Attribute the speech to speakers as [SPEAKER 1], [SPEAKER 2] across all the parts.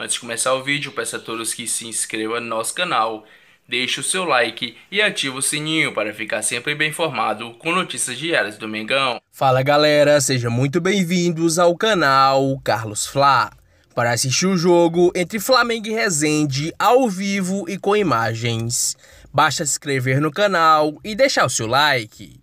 [SPEAKER 1] Antes de começar o vídeo, peço a todos que se inscrevam no nosso canal, deixe o seu like e ative o sininho para ficar sempre bem informado com notícias diárias do Mengão. Fala
[SPEAKER 2] galera, sejam muito bem-vindos ao canal Carlos Fla. Para assistir o jogo entre Flamengo e Resende ao vivo e com imagens, basta se inscrever no canal e deixar o seu like.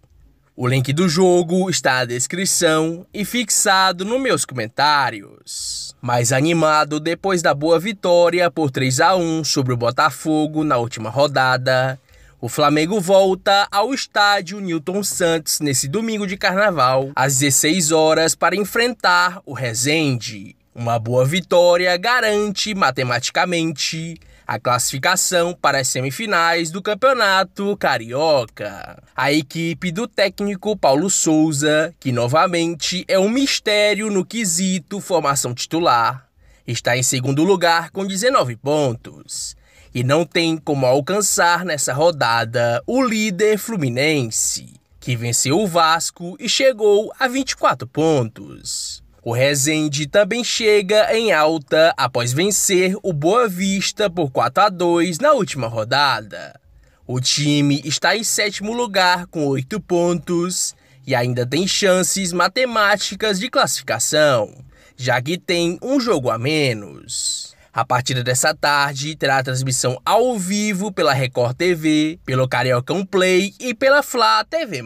[SPEAKER 2] O link do jogo está na descrição e fixado nos meus comentários. Mais animado depois da boa vitória por 3 a 1 sobre o Botafogo na última rodada, o Flamengo volta ao estádio Newton Santos nesse domingo de carnaval, às 16 horas, para enfrentar o Resende. Uma boa vitória garante matematicamente a classificação para as semifinais do Campeonato Carioca. A equipe do técnico Paulo Souza, que novamente é um mistério no quesito formação titular, está em segundo lugar com 19 pontos e não tem como alcançar nessa rodada o líder Fluminense, que venceu o Vasco e chegou a 24 pontos. O Rezende também chega em alta após vencer o Boa Vista por 4 a 2 na última rodada. O time está em sétimo lugar com oito pontos e ainda tem chances matemáticas de classificação, já que tem um jogo a menos. A partida dessa tarde terá transmissão ao vivo pela Record TV, pelo Cariocão Play e pela Fla TV+.